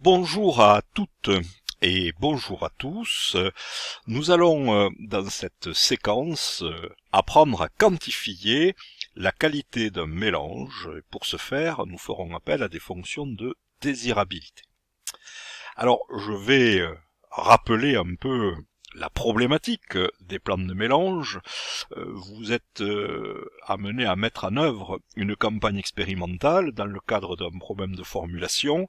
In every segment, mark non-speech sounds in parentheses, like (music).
Bonjour à toutes et bonjour à tous. Nous allons euh, dans cette séquence euh, apprendre à quantifier la qualité d'un mélange. Pour ce faire, nous ferons appel à des fonctions de désirabilité. Alors, je vais euh, rappeler un peu la problématique euh, des plantes de mélange, euh, vous êtes euh, amené à mettre en œuvre une campagne expérimentale dans le cadre d'un problème de formulation.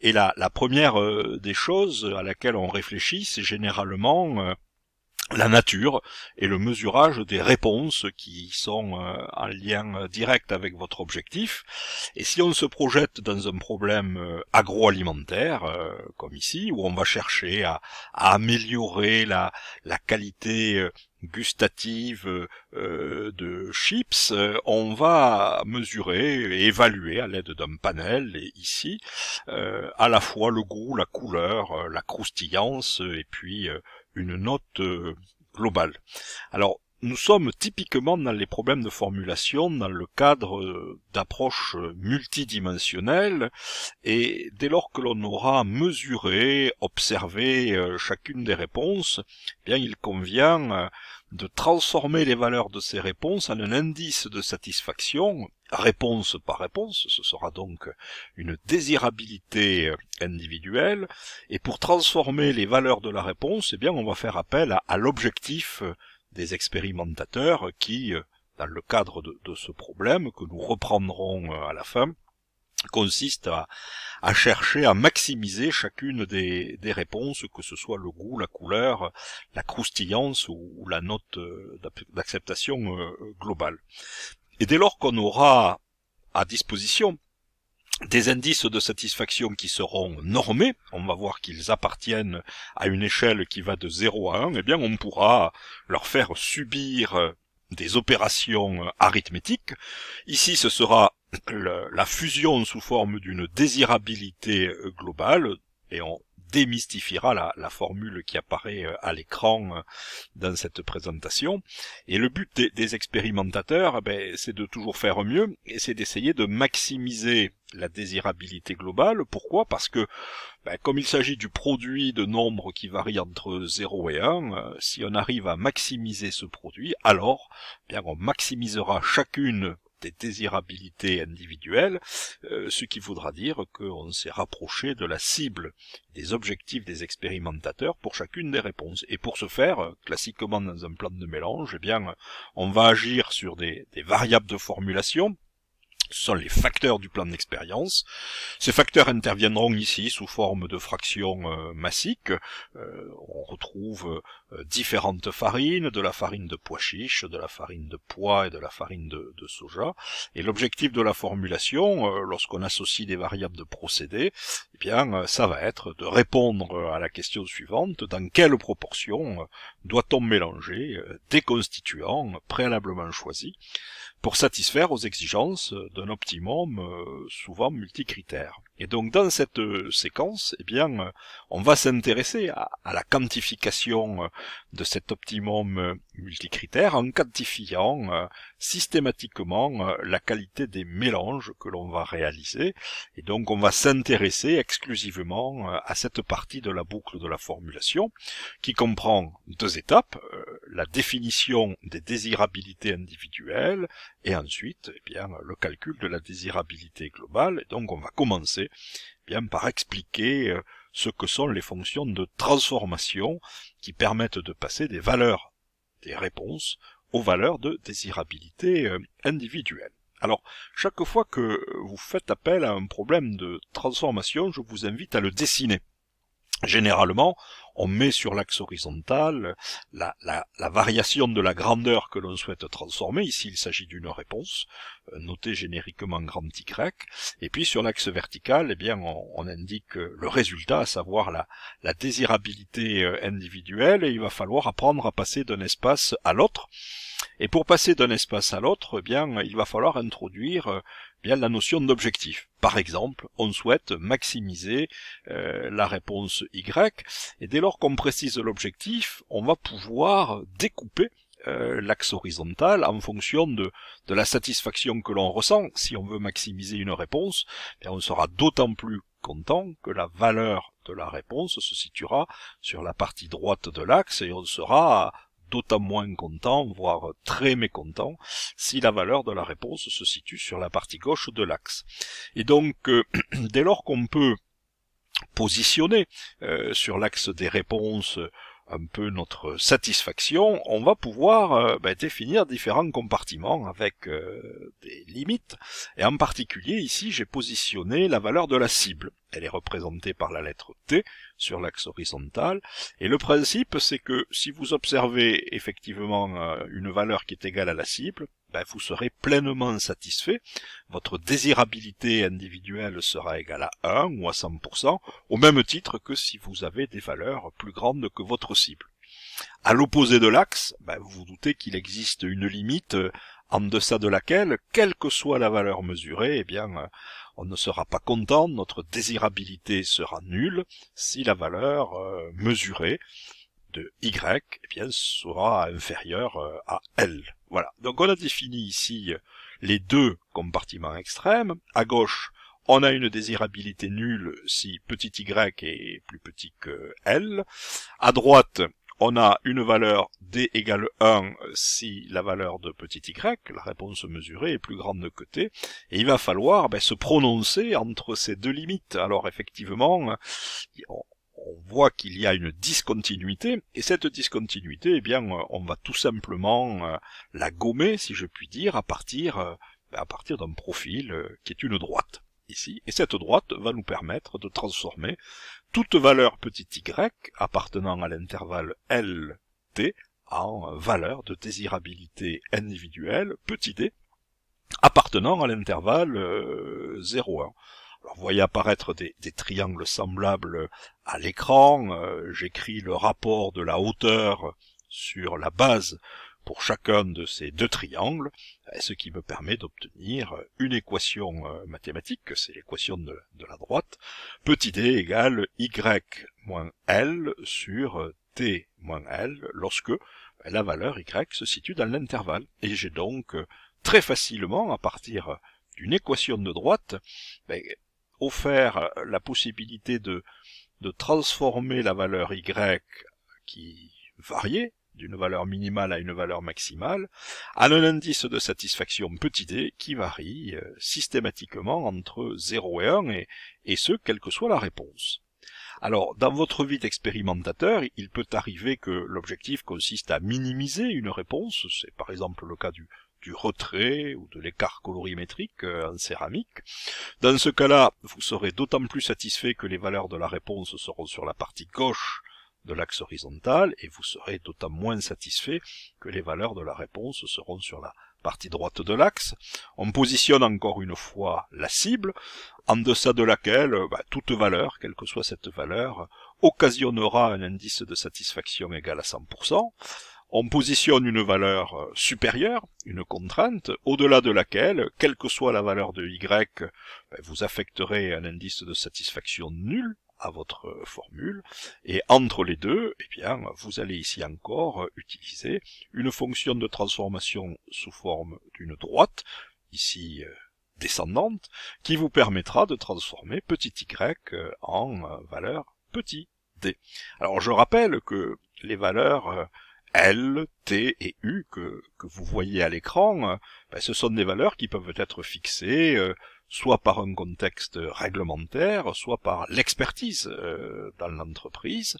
Et la, la première des choses à laquelle on réfléchit, c'est généralement la nature et le mesurage des réponses qui sont euh, en lien direct avec votre objectif. Et si on se projette dans un problème euh, agroalimentaire, euh, comme ici, où on va chercher à, améliorer la qualité gustative euh, de chips, euh, on va mesurer et évaluer à l'aide d'un panel et ici euh, à la fois le goût, la couleur, la croustillance et puis une note globale. Alors nous sommes typiquement dans les problèmes de formulation dans le cadre d'approches multidimensionnelles et dès lors que l'on aura mesuré, observé chacune des réponses, eh bien il convient de transformer les valeurs de ces réponses en un indice de satisfaction, réponse par réponse, ce sera donc une désirabilité individuelle, et pour transformer les valeurs de la réponse, eh bien, on va faire appel à, l'objectif des expérimentateurs qui, dans le cadre de, ce problème que nous reprendrons à la fin, consiste à, chercher à maximiser chacune des, réponses, que ce soit le goût, la couleur, la croustillance ou, la note euh, d'acceptation euh, globale. Et dès lors qu'on aura à disposition des indices de satisfaction qui seront normés, on va voir qu'ils appartiennent à une échelle qui va de 0 à 1, eh bien on pourra leur faire subir des opérations arithmétiques. Ici ce sera la fusion sous forme d'une désirabilité euh, globale, et on démystifiera la, formule qui apparaît euh, à l'écran euh, dans cette présentation. Et le but des, expérimentateurs, eh ben, c'est de toujours faire mieux, et c'est d'essayer de maximiser la désirabilité globale. Pourquoi Parce que ben, comme il s'agit du produit de nombres qui varie entre 0 et 1, si on arrive à maximiser ce produit, alors eh bien on maximisera chacune des désirabilités individuelles, euh, ce qui voudra dire qu'on s'est rapproché de la cible des objectifs des expérimentateurs pour chacune des réponses. Et pour ce faire, classiquement dans un plan de mélange, eh bien, on va agir sur des variables de formulation sont les facteurs du plan d'expérience. Ces facteurs interviendront ici sous forme de fractions euh, massiques. Euh, on retrouve euh, différentes farines, de la farine de pois chiche, de la farine de pois et de la farine de, soja. Et l'objectif de la formulation, lorsqu'on associe des variables de procédé, eh bien, ça va être de répondre à la question suivante dans quelle proportion doit-on mélanger des constituants préalablement choisis pour satisfaire aux exigences d'un optimum euh, souvent multicritère. Et donc dans cette euh, séquence, eh bien, euh, on va s'intéresser à, la quantification euh, de cet optimum multicritère en quantifiant systématiquement la qualité des mélanges que l'on va réaliser. Et donc on va s'intéresser exclusivement à cette partie de la boucle de la formulation qui comprend deux étapes, la définition des désirabilités individuelles et ensuite eh bien, le calcul de la désirabilité globale. Et donc on va commencer eh bien, par expliquer euh, ce que sont les fonctions de transformation qui permettent de passer des valeurs des réponses aux valeurs de désirabilité euh, individuelle. Alors, chaque fois que vous faites appel à un problème de transformation, je vous invite à le dessiner. Généralement, on met sur l'axe horizontal la, variation de la grandeur que l'on souhaite transformer. Ici, il s'agit d'une réponse euh, notée génériquement grand Y. Et puis sur l'axe vertical, eh bien, on, indique euh, le résultat, à savoir la, la désirabilité euh, individuelle. Et il va falloir apprendre à passer d'un espace à l'autre. Et pour passer d'un espace à l'autre, eh bien, il va falloir introduire bien la notion d'objectif. Par exemple, on souhaite maximiser euh, la réponse Y, et dès lors qu'on précise l'objectif, on va pouvoir découper euh, l'axe horizontal en fonction de, de la satisfaction que l'on ressent. Si on veut maximiser une réponse, on sera d'autant plus content que la valeur de la réponse se situera sur la partie droite de l'axe et on sera d'autant moins content, voire très mécontent, si la valeur de la réponse se situe sur la partie gauche de l'axe. Et donc, euh, (clears throat) dès lors qu'on peut positionner euh, sur l'axe des réponses un peu notre satisfaction, on va pouvoir euh, ben, définir différents compartiments avec des limites. Et en particulier ici, j'ai positionné la valeur de la cible. Elle est représentée par la lettre T, sur l'axe horizontal. Et le principe, c'est que si vous observez effectivement euh, une valeur qui est égale à la cible, ben, vous serez pleinement satisfait. Votre désirabilité individuelle sera égale à 1 ou à 100%, au même titre que si vous avez des valeurs plus grandes que votre cible. À l'opposé de l'axe, ben, vous vous doutez qu'il existe une limite euh, en deçà de laquelle, quelle que soit la valeur mesurée, eh bien, euh, on ne sera pas content, notre désirabilité sera nulle si la valeur euh, mesurée de y eh bien, sera inférieure euh, à L. Voilà. Donc on a défini ici euh, les deux compartiments extrêmes. À gauche, on a une désirabilité nulle si petit y est plus petit que L. À droite, on a une valeur d égale 1 si la valeur de petit y, la réponse mesurée, est plus grande que t. Et il va falloir ben, se prononcer entre ces deux limites. Alors effectivement, euh, on voit qu'il y a une discontinuité, et cette discontinuité, eh bien, euh, on va tout simplement euh, la gommer, si je puis dire, à partir, ben, à partir d'un profil qui est une droite, ici, et cette droite va nous permettre de transformer toute valeur petit y appartenant à l'intervalle LT en valeur de désirabilité individuelle petit d appartenant à l'intervalle 0 euh, 0,1. Alors, vous voyez apparaître des, triangles semblables à l'écran. Euh, j'écris le rapport de la hauteur sur la base pour chacun de ces deux triangles, euh, ce qui me permet d'obtenir euh, une équation euh, mathématique, c'est l'équation de, la droite, petit d égale y moins l sur t moins l, lorsque la valeur y se situe dans l'intervalle. Et j'ai donc très facilement, à partir d'une équation de droite, ben, offert la possibilité de, de transformer la valeur y qui variait d'une valeur minimale à une valeur maximale, à un indice de satisfaction petit d e qui varie euh, systématiquement entre 0 et 1, et, ce, quelle que soit la réponse. Alors, dans votre vie d'expérimentateur, il peut arriver que l'objectif consiste à minimiser une réponse, c'est par exemple le cas du, du retrait ou de l'écart colorimétrique euh, en céramique. Dans ce cas-là, vous serez d'autant plus satisfait que les valeurs de la réponse seront sur la partie gauche de l'axe horizontal et vous serez d'autant moins satisfait que les valeurs de la réponse seront sur la partie droite de l'axe. On positionne encore une fois la cible en deçà de laquelle bah, toute valeur, quelle que soit cette valeur, occasionnera un indice de satisfaction égal à 100%. On positionne une valeur euh, supérieure, une contrainte, au-delà de laquelle, quelle que soit la valeur de y, bah, vous affecterez un indice de satisfaction nul, à votre formule, et entre les deux, eh bien, vous allez ici encore utiliser une fonction de transformation sous forme d'une droite, ici euh, descendante, qui vous permettra de transformer petit y euh, en euh, valeur petit d. Alors je rappelle que les valeurs L, T et U que, vous voyez à l'écran, ben, ce sont des valeurs qui peuvent être fixées soit par un contexte réglementaire, soit par l'expertise euh, dans l'entreprise,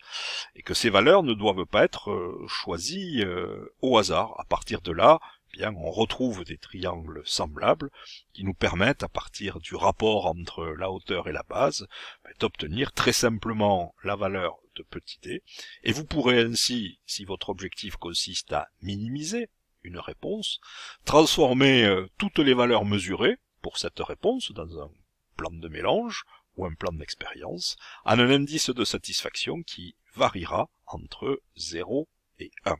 et que ces valeurs ne doivent pas être euh, choisies euh, au hasard. À partir de là, eh bien, on retrouve des triangles semblables qui nous permettent, à partir du rapport entre la hauteur et la base, bah, d'obtenir très simplement la valeur de petit d. E. Et vous pourrez ainsi, si votre objectif consiste à minimiser une réponse, transformer toutes les valeurs mesurées, pour cette réponse dans un plan de mélange ou un plan d'expérience en un indice de satisfaction qui variera entre 0 et 1.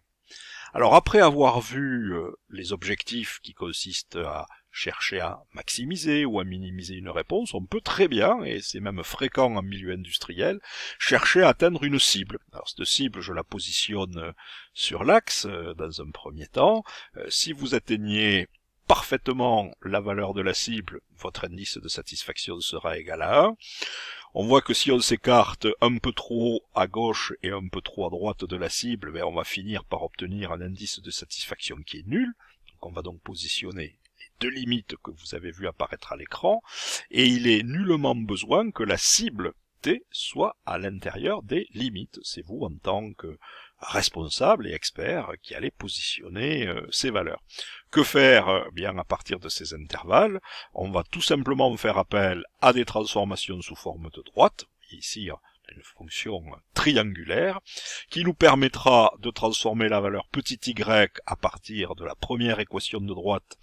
Alors après avoir vu euh, les objectifs qui consistent à chercher à maximiser ou à minimiser une réponse, on peut très bien, et c'est même fréquent en milieu industriel, chercher à atteindre une cible. Alors cette cible, je la positionne sur l'axe euh, dans un premier temps. Euh, si vous atteignez parfaitement la valeur de la cible, votre indice de satisfaction sera égal à 1. On voit que si on s'écarte un peu trop à gauche et un peu trop à droite de la cible, ben, on va finir par obtenir un indice de satisfaction qui est nul. Donc on va donc positionner les deux limites que vous avez vues apparaître à l'écran. Et il est nullement besoin que la cible t soit à l'intérieur des limites. C'est vous en tant que responsable et expert qui allez positionner euh, ces valeurs. Que faire euh, bien à partir de ces intervalles On va tout simplement faire appel à des transformations sous forme de droite. Ici, une fonction triangulaire qui nous permettra de transformer la valeur petit y à partir de la première équation de droite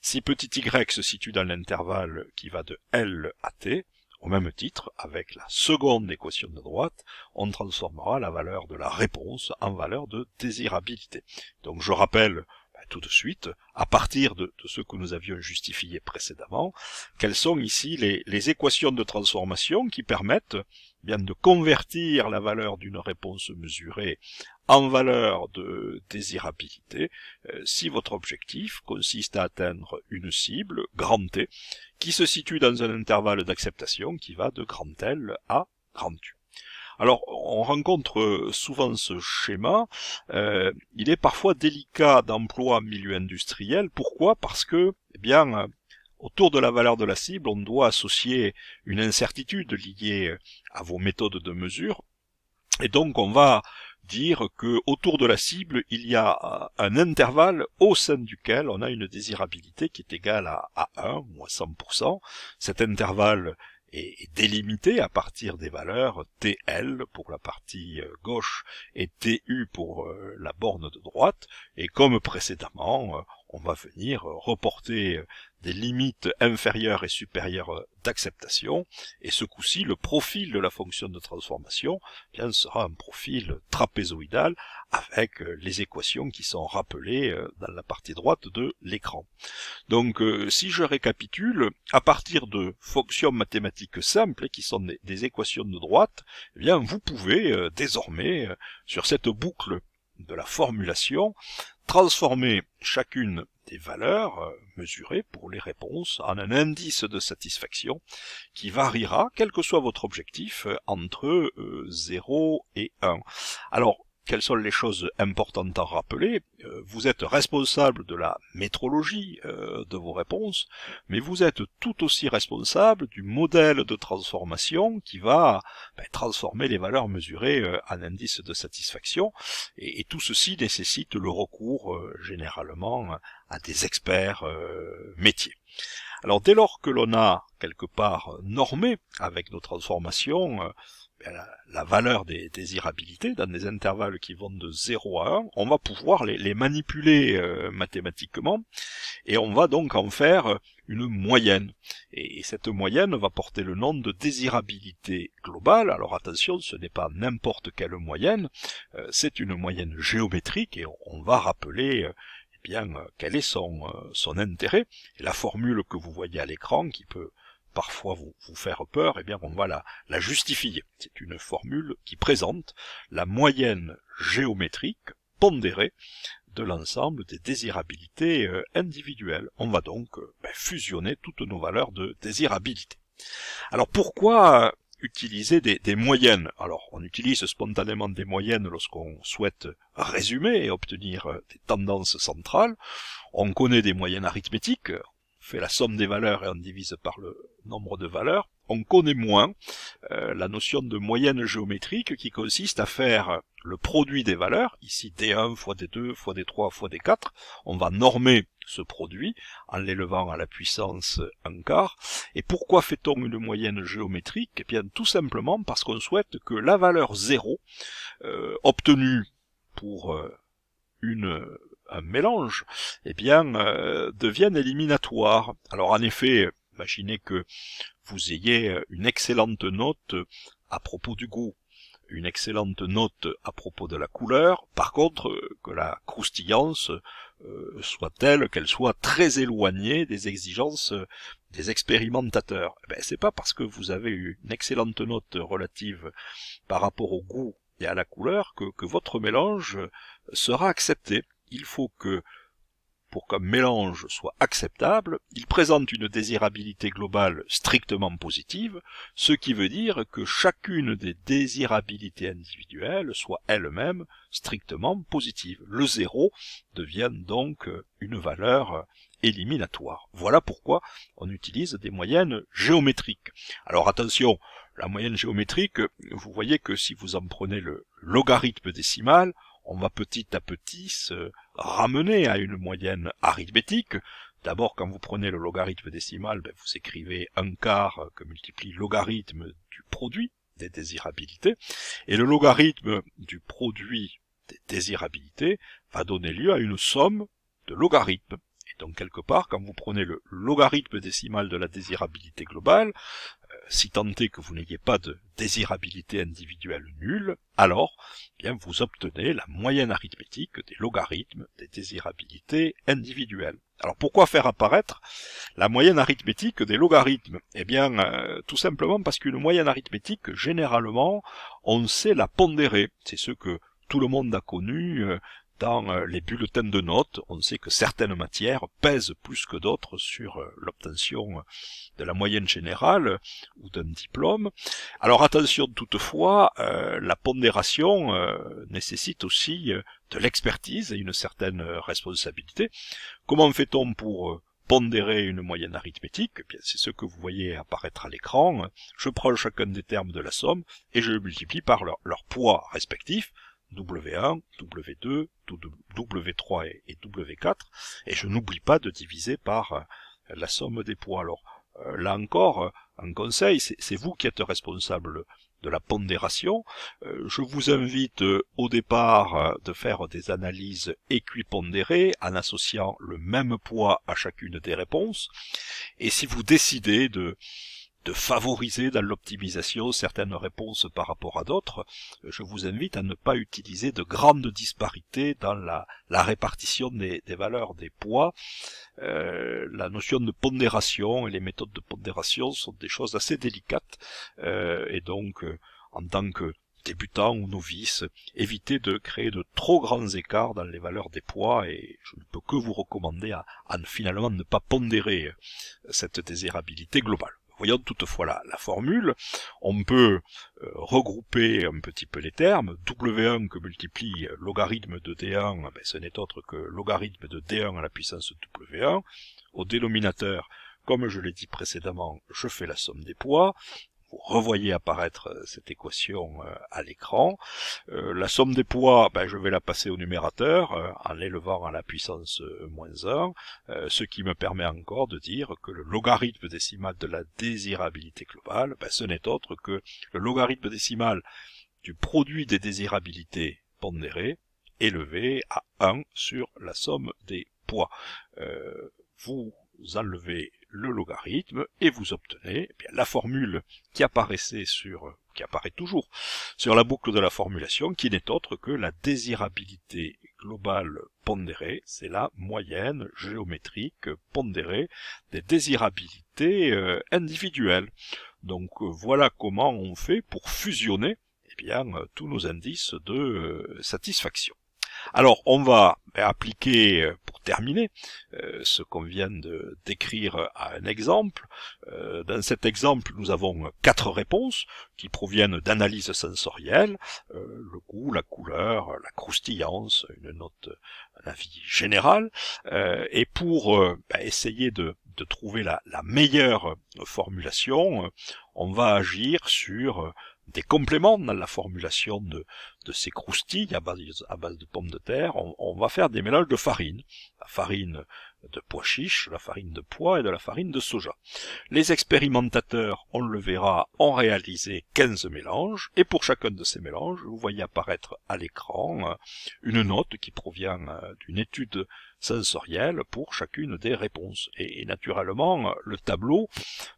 si petit y se situe dans l'intervalle qui va de L à t au même titre, avec la seconde équation de droite, on transformera la valeur de la réponse en valeur de désirabilité. Donc je rappelle bah, tout de suite, à partir de, ce que nous avions justifié précédemment, quelles sont ici les équations de transformation qui permettent de convertir la valeur d'une réponse mesurée en valeur de désirabilité euh, si votre objectif consiste à atteindre une cible, grand T, qui se situe dans un intervalle d'acceptation qui va de grand L à grand U. Alors, on rencontre souvent ce schéma. Euh, il est parfois délicat d'emploi en milieu industriel. Pourquoi Parce que, eh bien, Autour de la valeur de la cible, on doit associer une incertitude liée euh, à vos méthodes de mesure. Et donc, on va dire que autour de la cible, il y a euh, un intervalle au sein duquel on a une désirabilité qui est égale à, 1 ou à 100%. Cet intervalle est délimité à partir des valeurs TL pour la partie euh, gauche et TU pour la borne de droite. Et comme précédemment, on va venir euh, reporter euh, des limites inférieures et supérieures euh, d'acceptation, et ce coup-ci, le profil de la fonction de transformation eh sera un profil trapézoïdal avec les équations qui sont rappelées dans la partie droite de l'écran. Donc, si je récapitule, à partir de fonctions mathématiques simples, qui sont des, équations de droite, eh bien, vous pouvez désormais, sur cette boucle de la formulation, transformer chacune des valeurs euh, mesurées pour les réponses en un indice de satisfaction qui variera, quel que soit votre objectif, euh, entre 0 euh, et 1. Alors, quelles sont les choses importantes à rappeler. Euh, vous êtes responsable de la métrologie euh, de vos réponses, mais vous êtes tout aussi responsable du modèle de transformation qui va ben, transformer les valeurs mesurées euh, en indices de satisfaction. Et, tout ceci nécessite le recours généralement à des experts métiers. Alors dès lors que l'on a quelque part normé avec nos transformations, eh, la, valeur des désirabilités dans des intervalles qui vont de 0 à 1, on va pouvoir les, manipuler euh, mathématiquement et on va donc en faire une moyenne. Et, cette moyenne va porter le nom de désirabilité globale. Alors attention, ce n'est pas n'importe quelle moyenne, euh, c'est une moyenne géométrique et on, va rappeler euh, eh bien quel est son, son intérêt. Et la formule que vous voyez à l'écran qui peut parfois vous, vous faire peur, eh bien on va la, justifier. C'est une formule qui présente la moyenne géométrique pondérée de l'ensemble des désirabilités euh, individuelles. On va donc euh, ben, fusionner toutes nos valeurs de désirabilité. Alors pourquoi utiliser des, des, moyennes. Alors, on utilise spontanément des moyennes lorsqu'on souhaite résumer et obtenir euh, des tendances centrales. On connaît des moyennes arithmétiques, fait la somme des valeurs et on divise par le nombre de valeurs, on connaît moins euh, la notion de moyenne géométrique qui consiste à faire le produit des valeurs, ici D1 fois D2 fois D3 fois D4, on va normer ce produit en l'élevant à la puissance un quart. Et pourquoi fait-on une moyenne géométrique Eh bien tout simplement parce qu'on souhaite que la valeur 0 euh, obtenue pour euh, une un mélange, eh bien, euh, deviennent éliminatoires. Alors en effet, imaginez que vous ayez une excellente note à propos du goût, une excellente note à propos de la couleur, par contre euh, que la croustillance euh, soit telle qu'elle soit très éloignée des exigences euh, des expérimentateurs. Eh ben, ce n'est pas parce que vous avez eu une excellente note relative par rapport au goût et à la couleur que, que votre mélange sera accepté il faut que, pour qu'un mélange soit acceptable, il présente une désirabilité globale strictement positive, ce qui veut dire que chacune des désirabilités individuelles soit elle-même strictement positive. Le zéro devient donc une valeur éliminatoire. Voilà pourquoi on utilise des moyennes géométriques. Alors attention, la moyenne géométrique, vous voyez que si vous en prenez le logarithme décimal, on va petit à petit se ramener à une moyenne arithmétique. D'abord, quand vous prenez le logarithme décimal, ben, vous écrivez un quart que multiplie le logarithme du produit des désirabilités, et le logarithme du produit des désirabilités va donner lieu à une somme de logarithmes. Et donc quelque part, quand vous prenez le logarithme décimal de la désirabilité globale, si tant est que vous n'ayez pas de désirabilité individuelle nulle, alors eh bien vous obtenez la moyenne arithmétique des logarithmes des désirabilités individuelles. Alors pourquoi faire apparaître la moyenne arithmétique des logarithmes Eh bien euh, tout simplement parce qu'une moyenne arithmétique, généralement, on sait la pondérer. C'est ce que tout le monde a connu euh, dans euh, les bulletins de notes, on sait que certaines matières pèsent plus que d'autres sur euh, l'obtention de la moyenne générale ou d'un diplôme. Alors attention toutefois, euh, la pondération nécessite aussi de l'expertise et une certaine responsabilité. Comment fait-on pour pondérer une moyenne arithmétique, eh bien c'est ce que vous voyez apparaître à l'écran. Je prends chacun des termes de la somme et je le multiplie par leur poids respectif, W1, W2, W3 et W4, et je n'oublie pas de diviser par euh, la somme des poids. Alors euh, là encore, euh, un conseil, c'est vous qui êtes responsable de la pondération. Je vous invite au départ de faire des analyses équipondérées en associant le même poids à chacune des réponses. Et si vous décidez de, de favoriser dans l'optimisation certaines réponses par rapport à d'autres, je vous invite à ne pas utiliser de grandes disparités dans la, répartition des, valeurs des poids. Euh, la notion de pondération et les méthodes de pondération sont des choses assez délicates euh, et donc euh, en tant que débutant ou novice, évitez de créer de trop grands écarts dans les valeurs des poids et je ne peux que vous recommander à, à finalement ne pas pondérer cette désirabilité globale. Voyons toutefois la, la formule, on peut euh, regrouper un petit peu les termes. W1 que multiplie logarithme de D1, ah ben, ce n'est autre que logarithme de D1 à la puissance W1. Au dénominateur, comme je l'ai dit précédemment, je fais la somme des poids vous revoyez apparaître euh, cette équation euh, à l'écran. Euh, la somme des poids, ben, je vais la passer au numérateur en l'élevant à la puissance moins 1, ce qui me permet encore de dire que le logarithme décimal de la désirabilité globale, ben, ce n'est autre que le logarithme décimal du produit des désirabilités pondérées élevé à 1 sur la somme des poids. vous enlevez le logarithme et vous obtenez eh bien, la formule qui apparaissait sur euh, qui apparaît toujours sur la boucle de la formulation, qui n'est autre que la désirabilité globale pondérée, c'est la moyenne géométrique pondérée des désirabilités euh, individuelles. Donc euh, voilà comment on fait pour fusionner eh bien, tous nos indices de satisfaction. Alors, on va appliquer, euh, pour terminer, euh, ce qu'on vient de décrire à un exemple. Euh, dans cet exemple, nous avons quatre réponses qui proviennent d'analyses sensorielles, le goût, la couleur, la croustillance, une note, un avis général. et pour bah, essayer de, trouver la, meilleure formulation, on va agir sur des compléments dans la formulation de, ces croustilles à base, à de pommes de terre. On, va faire des mélanges de farine, la farine de pois chiche, la farine de pois et de la farine de soja. Les expérimentateurs, on le verra, ont réalisé 15 mélanges, et pour chacun de ces mélanges, vous voyez apparaître à l'écran euh, une note qui provient euh, d'une étude sensorielle pour chacune des réponses. Et, naturellement, euh, le tableau,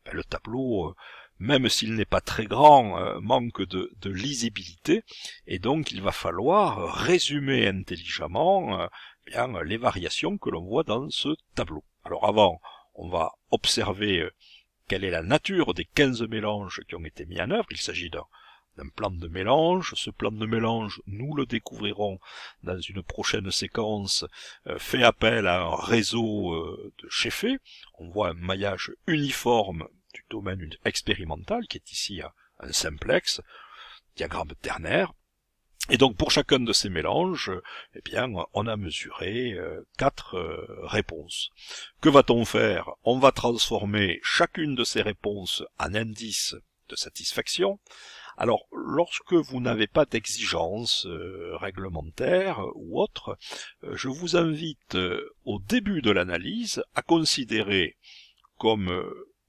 ben, le tableau même s'il n'est pas très grand, euh, manque de, lisibilité, et donc il va falloir résumer intelligemment euh, bien, les variations que l'on voit dans ce tableau. Alors avant, on va observer euh, quelle est la nature des 15 mélanges qui ont été mis en œuvre. Il s'agit d'un plan de mélange. Ce plan de mélange, nous le découvrirons dans une prochaine séquence, fait appel à un réseau de cheffets. On voit un maillage uniforme du domaine expérimental, qui est ici un simplex, diagramme ternaire. Et donc pour chacun de ces mélanges, eh bien, on a mesuré euh, quatre euh, réponses. Que va-t-on faire On va transformer chacune de ces réponses en indice de satisfaction. Alors, lorsque vous n'avez pas d'exigence réglementaires euh, réglementaire ou autre, je vous invite au début de l'analyse à considérer comme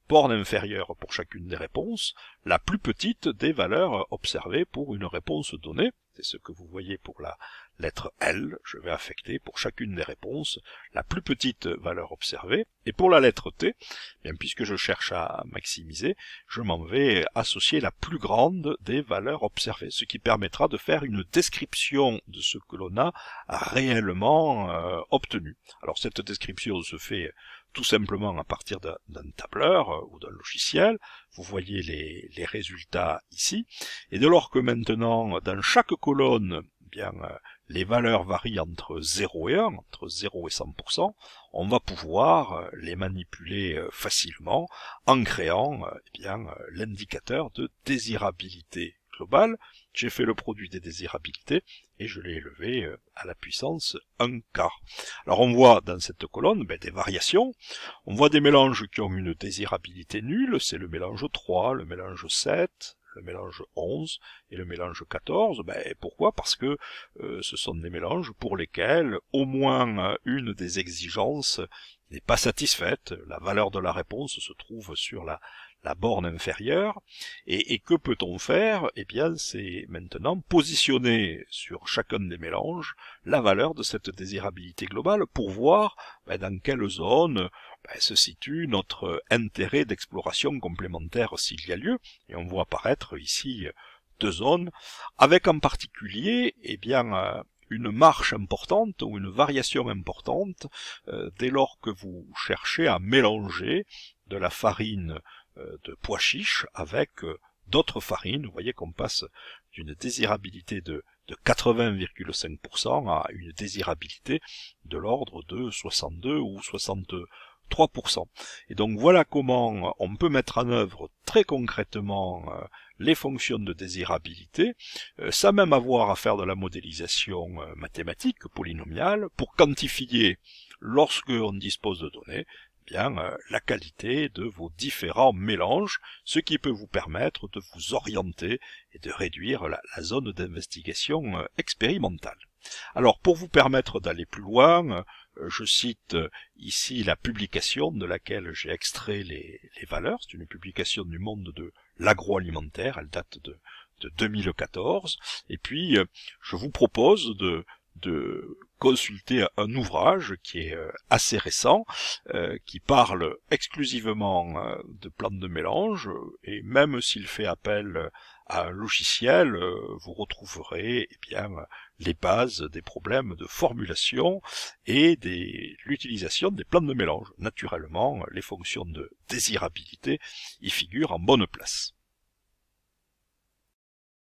borne inférieure pour chacune des réponses, la plus petite des valeurs observées pour une réponse donnée, c'est ce que vous voyez pour la lettre L, je vais affecter pour chacune des réponses la plus petite valeur observée. Et pour la lettre T, bien puisque je cherche à maximiser, je m'en vais associer la plus grande des valeurs observées, ce qui permettra de faire une description de ce que l'on a réellement euh, obtenu. Alors cette description se fait tout simplement à partir d'un tableur euh, ou d'un logiciel. Vous voyez les, les résultats ici. Et dès lors que maintenant, dans chaque colonne, bien euh, les valeurs varient entre 0 et 1, entre 0 et 100%, on va pouvoir euh, les manipuler euh, facilement en créant eh bien l'indicateur de désirabilité globale. J'ai fait le produit des désirabilités et je l'ai élevé à la puissance 1 quart. Alors on voit dans cette colonne ben, des variations, on voit des mélanges qui ont une désirabilité nulle, c'est le mélange 3, le mélange 7, le mélange 11 et le mélange 14. Ben, pourquoi Parce que euh, ce sont des mélanges pour lesquels au moins une des exigences n'est pas satisfaite. La valeur de la réponse se trouve sur la, la borne inférieure. Et, que peut-on faire Eh bien, c'est maintenant positionner sur chacun des mélanges la valeur de cette désirabilité globale pour voir ben, dans quelle zone ben, se situe notre intérêt d'exploration complémentaire s'il y a lieu. Et on voit apparaître ici deux zones, avec en particulier, eh bien, euh, une marche importante ou une variation importante euh, dès lors que vous cherchez à mélanger de la farine euh, de pois chiche avec euh, d'autres farines. Vous voyez qu'on passe d'une désirabilité de, de 80,5% à une désirabilité de l'ordre de 62 ou 63%. Et donc voilà comment on peut mettre en œuvre très concrètement euh, les fonctions de désirabilité, sans même avoir à faire de la modélisation mathématique polynomiale, pour quantifier lorsque on dispose de données, bien euh, la qualité de vos différents mélanges, ce qui peut vous permettre de vous orienter et de réduire la, zone d'investigation euh, expérimentale. Alors pour vous permettre d'aller plus loin, euh, je cite ici la publication de laquelle j'ai extrait les, valeurs, c'est une publication du monde de l'agroalimentaire, elle date de, de 2014, et puis je vous propose de, de consultez un ouvrage qui est euh, assez récent, euh, qui parle exclusivement euh, de plantes de mélange, et même s'il fait appel à un logiciel, vous retrouverez eh bien, les bases des problèmes de formulation et de l'utilisation des plantes de mélange. Naturellement, les fonctions de désirabilité y figurent en bonne place.